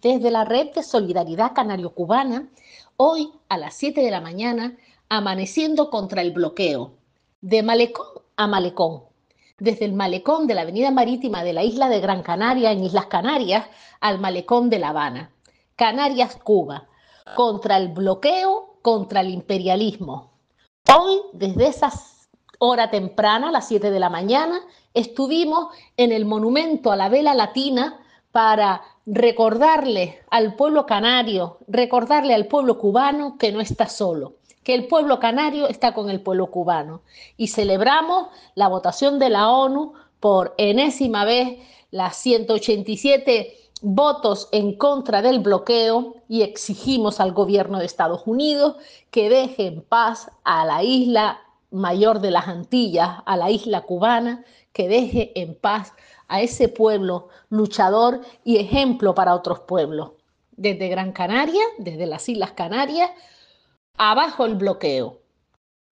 Desde la Red de Solidaridad Canario-Cubana, hoy a las 7 de la mañana, amaneciendo contra el bloqueo, de malecón a malecón. Desde el malecón de la Avenida Marítima de la isla de Gran Canaria en Islas Canarias al malecón de La Habana. Canarias, Cuba. Contra el bloqueo, contra el imperialismo. Hoy, desde esa hora temprana, a las 7 de la mañana, estuvimos en el monumento a la vela latina para recordarle al pueblo canario, recordarle al pueblo cubano que no está solo, que el pueblo canario está con el pueblo cubano. Y celebramos la votación de la ONU por enésima vez, las 187 votos en contra del bloqueo y exigimos al gobierno de Estados Unidos que deje en paz a la isla mayor de las Antillas, a la isla cubana, que deje en paz a ese pueblo luchador y ejemplo para otros pueblos. Desde Gran Canaria, desde las Islas Canarias, abajo el bloqueo.